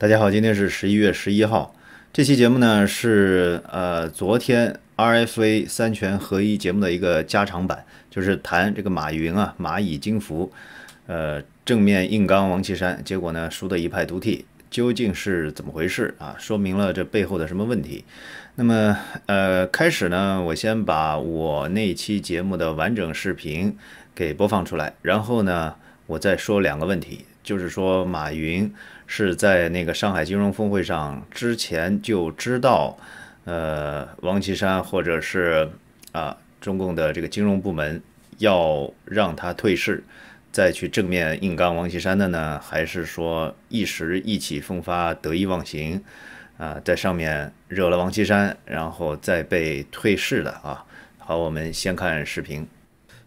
大家好，今天是十一月十一号。这期节目呢是呃昨天 RFA 三权合一节目的一个加长版，就是谈这个马云啊蚂蚁金服，呃正面硬刚王岐山，结果呢输得一派涂地，究竟是怎么回事啊？说明了这背后的什么问题？那么呃开始呢，我先把我那期节目的完整视频给播放出来，然后呢我再说两个问题，就是说马云。是在那个上海金融峰会上之前就知道，呃，王岐山或者是啊中共的这个金融部门要让他退市，再去正面硬刚王岐山的呢，还是说一时意气风发得意忘形，啊，在上面惹了王岐山，然后再被退市的啊？好，我们先看视频。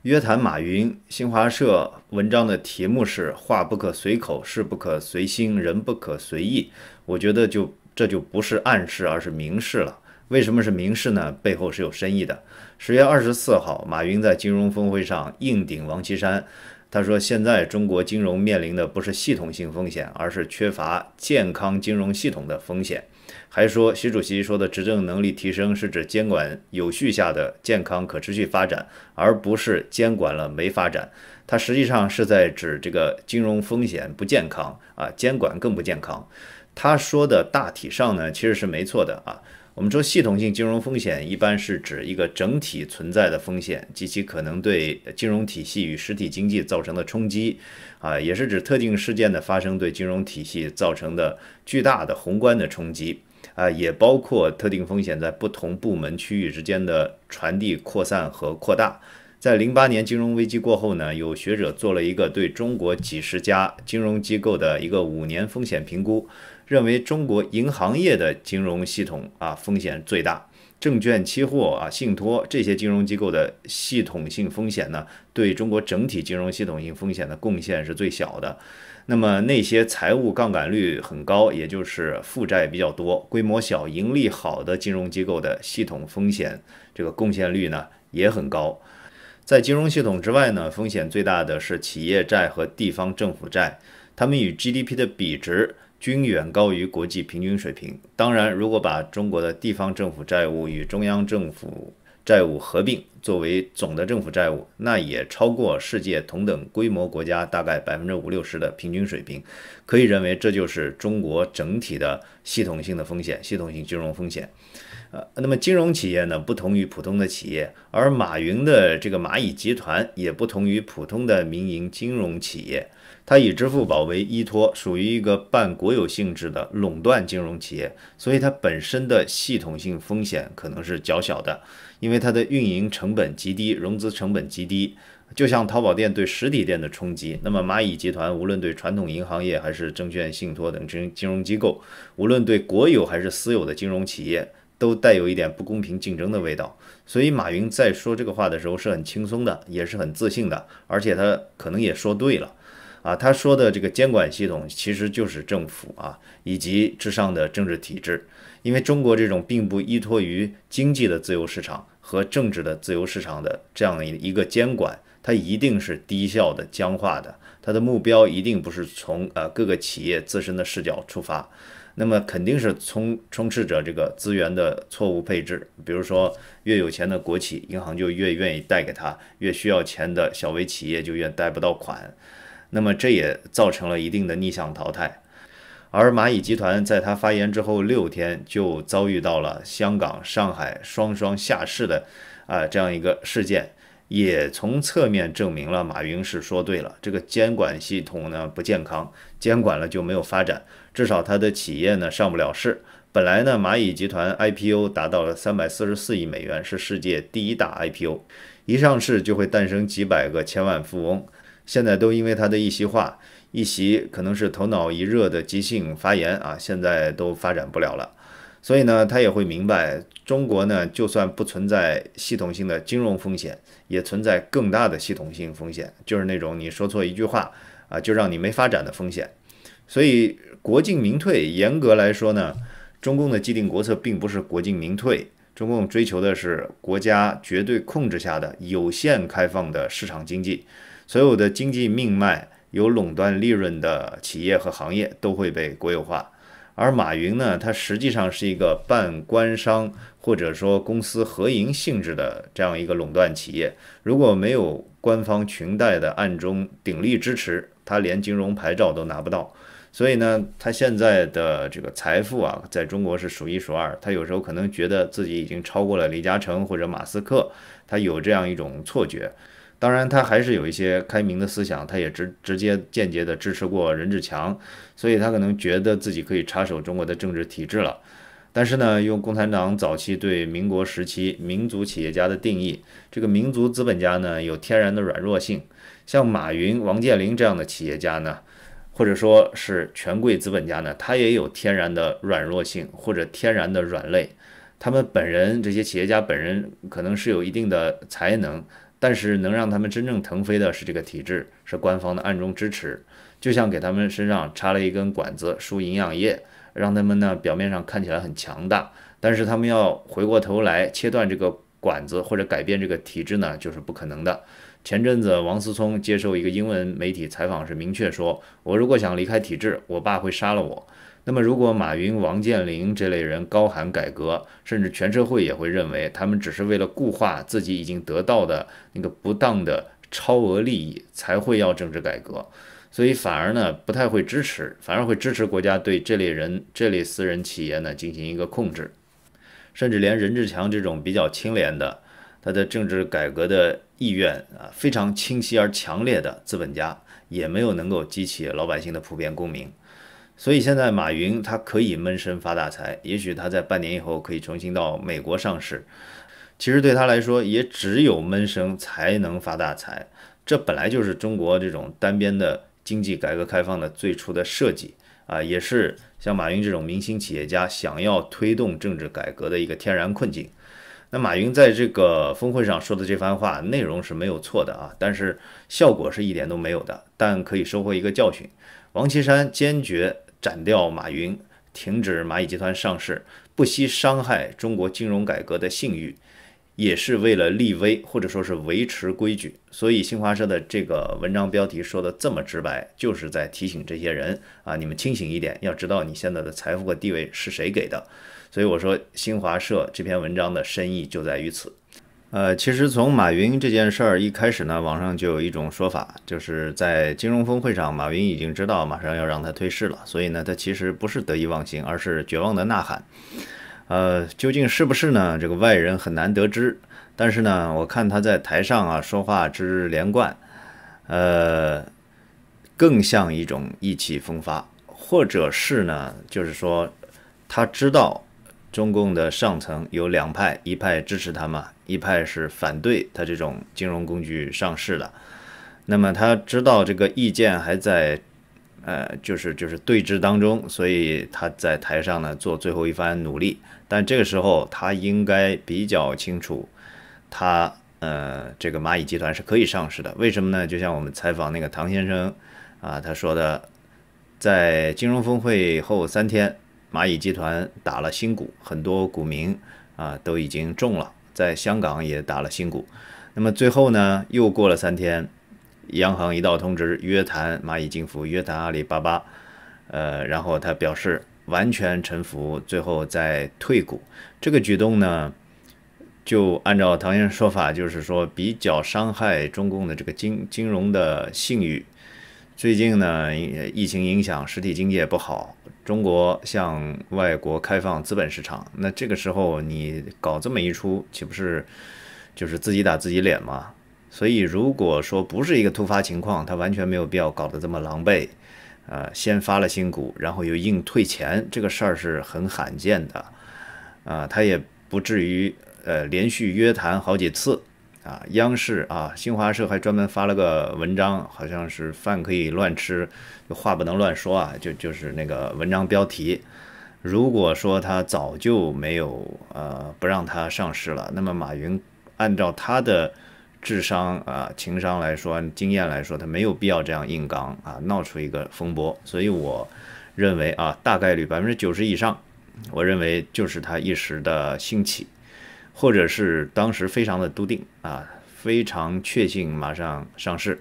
约谈马云，新华社文章的题目是“话不可随口，事不可随心，人不可随意”。我觉得就这就不是暗示，而是明示了。为什么是明示呢？背后是有深意的。十月二十四号，马云在金融峰会上硬顶王岐山，他说：“现在中国金融面临的不是系统性风险，而是缺乏健康金融系统的风险。”还说，习主席说的执政能力提升，是指监管有序下的健康可持续发展，而不是监管了没发展。他实际上是在指这个金融风险不健康啊，监管更不健康。他说的大体上呢，其实是没错的啊。我们说，系统性金融风险一般是指一个整体存在的风险及其可能对金融体系与实体经济造成的冲击，啊，也是指特定事件的发生对金融体系造成的巨大的宏观的冲击，啊，也包括特定风险在不同部门、区域之间的传递、扩散和扩大。在零八年金融危机过后呢，有学者做了一个对中国几十家金融机构的一个五年风险评估。认为中国银行业的金融系统啊风险最大，证券、期货啊、信托这些金融机构的系统性风险呢，对中国整体金融系统性风险的贡献是最小的。那么那些财务杠杆率很高，也就是负债比较多、规模小、盈利好的金融机构的系统风险这个贡献率呢也很高。在金融系统之外呢，风险最大的是企业债和地方政府债，它们与 GDP 的比值。均远高于国际平均水平。当然，如果把中国的地方政府债务与中央政府债务合并作为总的政府债务，那也超过世界同等规模国家大概百分之五六十的平均水平。可以认为，这就是中国整体的系统性的风险，系统性金融风险。呃，那么金融企业呢，不同于普通的企业，而马云的这个蚂蚁集团也不同于普通的民营金融企业。它以支付宝为依托，属于一个半国有性质的垄断金融企业，所以它本身的系统性风险可能是较小的，因为它的运营成本极低，融资成本极低。就像淘宝店对实体店的冲击，那么蚂蚁集团无论对传统银行业还是证券、信托等金金融机构，无论对国有还是私有的金融企业，都带有一点不公平竞争的味道。所以马云在说这个话的时候是很轻松的，也是很自信的，而且他可能也说对了。啊，他说的这个监管系统其实就是政府啊，以及之上的政治体制。因为中国这种并不依托于经济的自由市场和政治的自由市场的这样一一个监管，它一定是低效的、僵化的，它的目标一定不是从呃各个企业自身的视角出发，那么肯定是充充斥着这个资源的错误配置。比如说，越有钱的国企、银行就越愿意贷给他，越需要钱的小微企业就越贷不到款。那么这也造成了一定的逆向淘汰，而蚂蚁集团在它发言之后六天就遭遇到了香港、上海双双下市的啊这样一个事件，也从侧面证明了马云是说对了，这个监管系统呢不健康，监管了就没有发展，至少他的企业呢上不了市。本来呢蚂蚁集团 IPO 达到了三百四十四亿美元，是世界第一大 IPO，一上市就会诞生几百个千万富翁。现在都因为他的一席话，一席可能是头脑一热的急性发言啊，现在都发展不了了。所以呢，他也会明白，中国呢，就算不存在系统性的金融风险，也存在更大的系统性风险，就是那种你说错一句话啊，就让你没发展的风险。所以国进民退，严格来说呢，中共的既定国策并不是国进民退，中共追求的是国家绝对控制下的有限开放的市场经济。所有的经济命脉有垄断利润的企业和行业都会被国有化，而马云呢，他实际上是一个半官商或者说公司合营性质的这样一个垄断企业。如果没有官方裙带的暗中鼎力支持，他连金融牌照都拿不到。所以呢，他现在的这个财富啊，在中国是数一数二。他有时候可能觉得自己已经超过了李嘉诚或者马斯克，他有这样一种错觉。当然，他还是有一些开明的思想，他也直直接间接的支持过任志强，所以他可能觉得自己可以插手中国的政治体制了。但是呢，用共产党早期对民国时期民族企业家的定义，这个民族资本家呢有天然的软弱性，像马云、王健林这样的企业家呢，或者说是权贵资本家呢，他也有天然的软弱性或者天然的软肋。他们本人这些企业家本人可能是有一定的才能。但是能让他们真正腾飞的是这个体制，是官方的暗中支持，就像给他们身上插了一根管子，输营养液，让他们呢表面上看起来很强大，但是他们要回过头来切断这个管子或者改变这个体制呢，就是不可能的。前阵子王思聪接受一个英文媒体采访时明确说：“我如果想离开体制，我爸会杀了我。”那么，如果马云、王健林这类人高喊改革，甚至全社会也会认为他们只是为了固化自己已经得到的那个不当的超额利益，才会要政治改革，所以反而呢不太会支持，反而会支持国家对这类人、这类私人企业呢进行一个控制，甚至连任志强这种比较清廉的，他的政治改革的意愿啊非常清晰而强烈的资本家，也没有能够激起老百姓的普遍共鸣。所以现在马云他可以闷声发大财，也许他在半年以后可以重新到美国上市。其实对他来说，也只有闷声才能发大财。这本来就是中国这种单边的经济改革开放的最初的设计啊，也是像马云这种明星企业家想要推动政治改革的一个天然困境。那马云在这个峰会上说的这番话内容是没有错的啊，但是效果是一点都没有的，但可以收获一个教训。王岐山坚决斩掉马云，停止蚂蚁集团上市，不惜伤害中国金融改革的信誉，也是为了立威，或者说是维持规矩。所以新华社的这个文章标题说的这么直白，就是在提醒这些人啊，你们清醒一点，要知道你现在的财富和地位是谁给的。所以我说，新华社这篇文章的深意就在于此。呃，其实从马云这件事儿一开始呢，网上就有一种说法，就是在金融峰会上，马云已经知道马上要让他退市了，所以呢，他其实不是得意忘形，而是绝望的呐喊。呃，究竟是不是呢？这个外人很难得知。但是呢，我看他在台上啊说话之连贯，呃，更像一种意气风发，或者是呢，就是说他知道。中共的上层有两派，一派支持他嘛，一派是反对他这种金融工具上市的。那么他知道这个意见还在，呃，就是就是对峙当中，所以他在台上呢做最后一番努力。但这个时候他应该比较清楚，他呃这个蚂蚁集团是可以上市的。为什么呢？就像我们采访那个唐先生啊，他说的，在金融峰会后三天。蚂蚁集团打了新股，很多股民啊都已经中了，在香港也打了新股。那么最后呢，又过了三天，央行一道通知约谈蚂蚁金服、约谈阿里巴巴，呃，然后他表示完全臣服，最后再退股。这个举动呢，就按照唐先生说法，就是说比较伤害中共的这个金金融的信誉。最近呢，疫情影响实体经济也不好，中国向外国开放资本市场，那这个时候你搞这么一出，岂不是就是自己打自己脸吗？所以如果说不是一个突发情况，他完全没有必要搞得这么狼狈，呃，先发了新股，然后又硬退钱，这个事儿是很罕见的，啊，他也不至于呃连续约谈好几次。啊，央视啊，新华社还专门发了个文章，好像是饭可以乱吃，话不能乱说啊，就就是那个文章标题。如果说他早就没有呃，不让他上市了，那么马云按照他的智商啊、情商来说，经验来说，他没有必要这样硬刚啊，闹出一个风波。所以我认为啊，大概率百分之九十以上，我认为就是他一时的兴起。或者是当时非常的笃定啊，非常确信马上上市，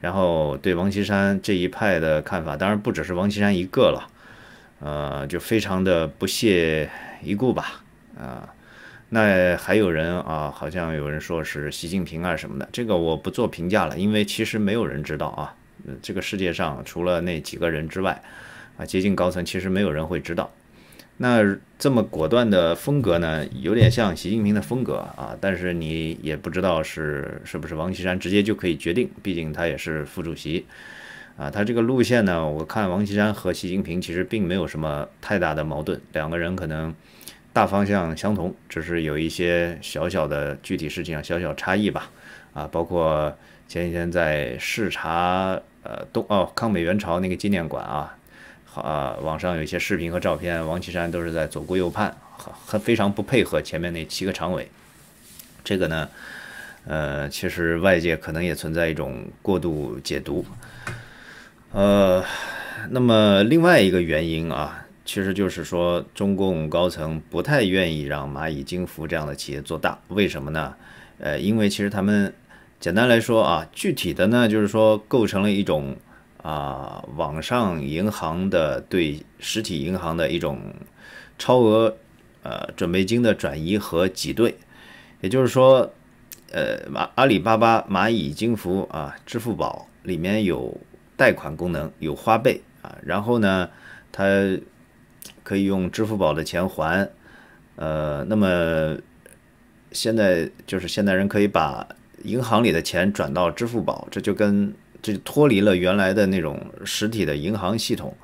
然后对王岐山这一派的看法，当然不只是王岐山一个了，呃，就非常的不屑一顾吧，啊，那还有人啊，好像有人说是习近平啊什么的，这个我不做评价了，因为其实没有人知道啊，这个世界上除了那几个人之外，啊，接近高层其实没有人会知道。那这么果断的风格呢，有点像习近平的风格啊。但是你也不知道是是不是王岐山直接就可以决定，毕竟他也是副主席啊。他这个路线呢，我看王岐山和习近平其实并没有什么太大的矛盾，两个人可能大方向相同，只是有一些小小的具体事情啊，小小差异吧。啊，包括前几天在视察呃东哦抗美援朝那个纪念馆啊。啊，网上有一些视频和照片，王岐山都是在左顾右盼，很非常不配合前面那七个常委。这个呢，呃，其实外界可能也存在一种过度解读。呃，那么另外一个原因啊，其实就是说中共高层不太愿意让蚂蚁金服这样的企业做大，为什么呢？呃，因为其实他们简单来说啊，具体的呢就是说构成了一种。啊，网上银行的对实体银行的一种超额呃准备金的转移和挤兑，也就是说，呃，马阿里巴巴蚂蚁金服啊，支付宝里面有贷款功能，有花呗啊，然后呢，它可以用支付宝的钱还，呃，那么现在就是现代人可以把银行里的钱转到支付宝，这就跟。这就脱离了原来的那种实体的银行系统，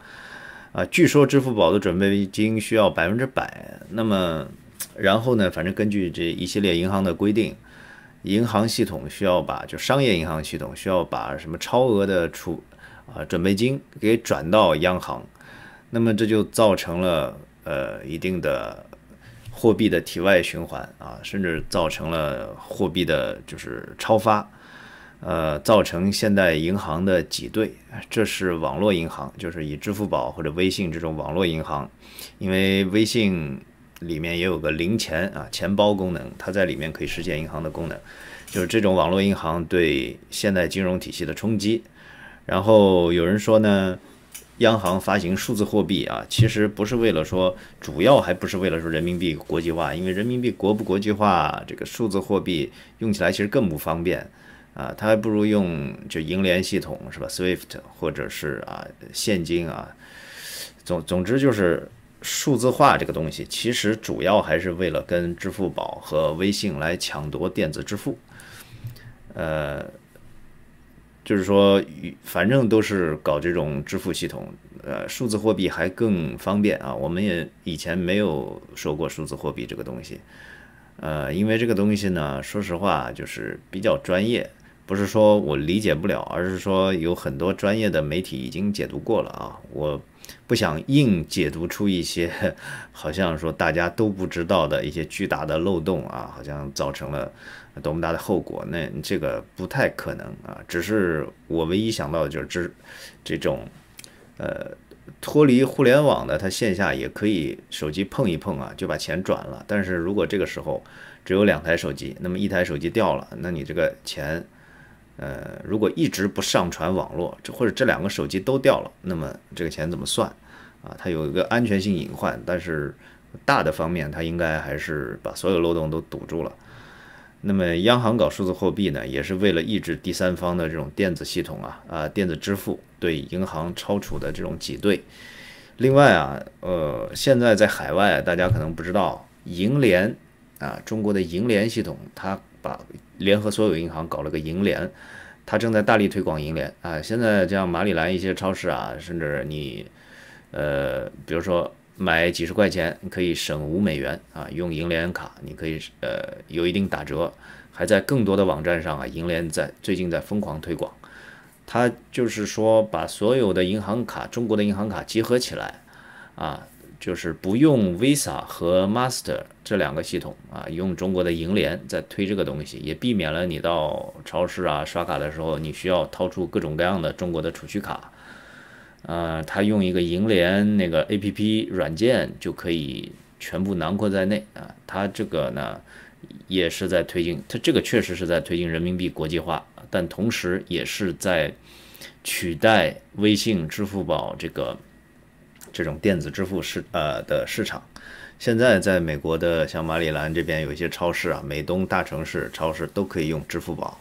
啊，据说支付宝的准备金需要百分之百，那么然后呢，反正根据这一系列银行的规定，银行系统需要把就商业银行系统需要把什么超额的储啊准备金给转到央行，那么这就造成了呃一定的货币的体外循环啊，甚至造成了货币的就是超发。呃，造成现代银行的挤兑，这是网络银行，就是以支付宝或者微信这种网络银行，因为微信里面也有个零钱啊钱包功能，它在里面可以实现银行的功能，就是这种网络银行对现代金融体系的冲击。然后有人说呢，央行发行数字货币啊，其实不是为了说，主要还不是为了说人民币国际化，因为人民币国不国际化，这个数字货币用起来其实更不方便。啊，他还不如用就银联系统是吧？SWIFT 或者是啊现金啊，总总之就是数字化这个东西，其实主要还是为了跟支付宝和微信来抢夺电子支付。呃，就是说，反正都是搞这种支付系统。呃，数字货币还更方便啊，我们也以前没有说过数字货币这个东西。呃，因为这个东西呢，说实话就是比较专业。不是说我理解不了，而是说有很多专业的媒体已经解读过了啊，我不想硬解读出一些好像说大家都不知道的一些巨大的漏洞啊，好像造成了多么大的后果，那这个不太可能啊。只是我唯一想到的就是这这种呃脱离互联网的，它线下也可以手机碰一碰啊就把钱转了。但是如果这个时候 只有两台手机，那么一台手机掉了，那你这个钱。呃，如果一直不上传网络，这或者这两个手机都掉了，那么这个钱怎么算啊？它有一个安全性隐患，但是大的方面，它应该还是把所有漏洞都堵住了。那么央行搞数字货币呢，也是为了抑制第三方的这种电子系统啊啊电子支付对银行超储的这种挤兑。另外啊，呃，现在在海外，大家可能不知道银联啊，中国的银联系统它。联合所有银行搞了个银联，它正在大力推广银联啊。现在像马里兰一些超市啊，甚至你，呃，比如说买几十块钱可以省五美元啊，用银联卡你可以呃有一定打折，还在更多的网站上啊，银联在最近在疯狂推广。它就是说把所有的银行卡，中国的银行卡结合起来啊。就是不用 Visa 和 Master 这两个系统啊，用中国的银联在推这个东西，也避免了你到超市啊刷卡的时候，你需要掏出各种各样的中国的储蓄卡。呃，他用一个银联那个 APP 软件就可以全部囊括在内啊。他这个呢，也是在推进，他这个确实是在推进人民币国际化，但同时也是在取代微信、支付宝这个。这种电子支付市呃的市场，现在在美国的像马里兰这边有一些超市啊，美东大城市超市都可以用支付宝，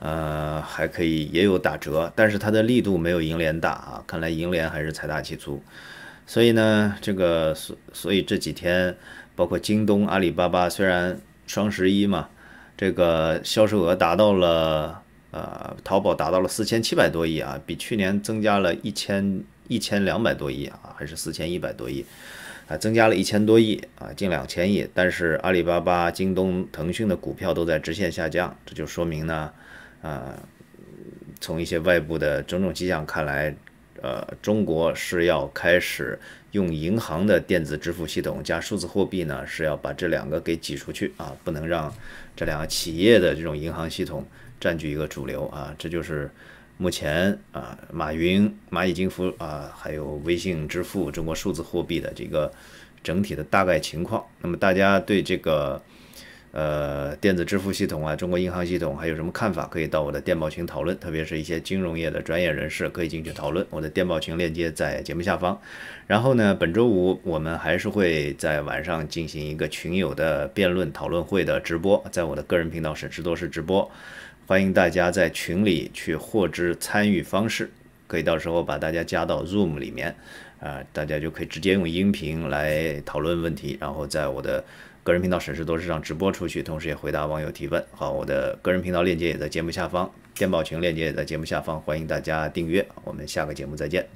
呃，还可以也有打折，但是它的力度没有银联大啊。看来银联还是财大气粗，所以呢，这个所所以这几天包括京东、阿里巴巴，虽然双十一嘛，这个销售额达到了。呃，淘宝达到了四千七百多亿啊，比去年增加了一千一千两百多亿啊，还是四千一百多亿啊，增加了一千多亿啊，近两千亿。但是阿里巴巴、京东、腾讯的股票都在直线下降，这就说明呢，啊，从一些外部的种种迹象看来，呃，中国是要开始用银行的电子支付系统加数字货币呢，是要把这两个给挤出去啊，不能让这两个企业的这种银行系统。占据一个主流啊，这就是目前啊，马云、蚂蚁金服啊，还有微信支付、中国数字货币的这个整体的大概情况。那么大家对这个呃电子支付系统啊、中国银行系统还有什么看法？可以到我的电报群讨论，特别是一些金融业的专业人士可以进去讨论。我的电报群链接在节目下方。然后呢，本周五我们还是会在晚上进行一个群友的辩论讨论会的直播，在我的个人频道“沈石多”是直播。欢迎大家在群里去获知参与方式，可以到时候把大家加到 Zoom 里面，啊，大家就可以直接用音频来讨论问题，然后在我的个人频道“沈世多”上直播出去，同时也回答网友提问。好，我的个人频道链接也在节目下方，电报群链接也在节目下方，欢迎大家订阅。我们下个节目再见。